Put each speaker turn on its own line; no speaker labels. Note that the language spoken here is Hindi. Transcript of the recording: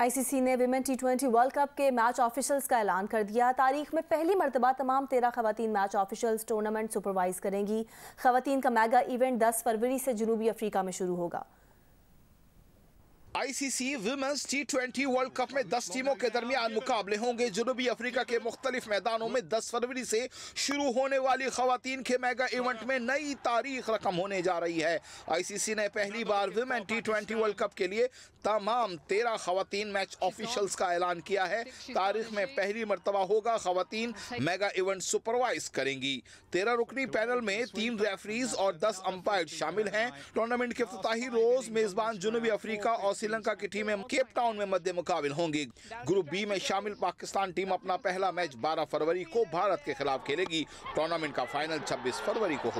आईसीसी ने women T twenty World Cup के मैच ऑफिशियल्स का ऐलान कर दिया तारीख में पहली मरतबा तमाम तेरह खातन मैच ऑफिशियल्स टूर्नामेंट सुपरवाइज करेंगी खातन का मेगा इवेंट 10 फरवरी से जनूबी अफ्रीका में शुरू होगा
ICC women's T twenty World Cup में 10 टीमों के दरमियान मुकाबले होंगे जनूबी अफ्रीका के मुख्तलिफ मैदानों में 10 फरवरी से शुरू होने वाली खातन के मेगा इवेंट में नई तारीख रकम होने जा रही है आईसीसी ने पहली बार women T twenty World Cup के लिए तमाम तेरह खातन मैच ऑफिशल्स का ऐलान किया है तारीख में पहली मरतबा होगा खातन मेगा इवेंट सुपरवाइज करेंगी तेरह रुकनी पैनल में तीन रेफरीज और दस अंपायर शामिल हैं टूर्नामेंट के अफ्ताही रोज मेजबान जनूबी अफ्रीका और श्रीलंका की टीमें केप टाउन में मध्य मुकाबले होंगी ग्रुप बी में शामिल पाकिस्तान टीम अपना पहला मैच 12 फरवरी को भारत के खिलाफ खेलेगी टूर्नामेंट का फाइनल 26 फरवरी को होगा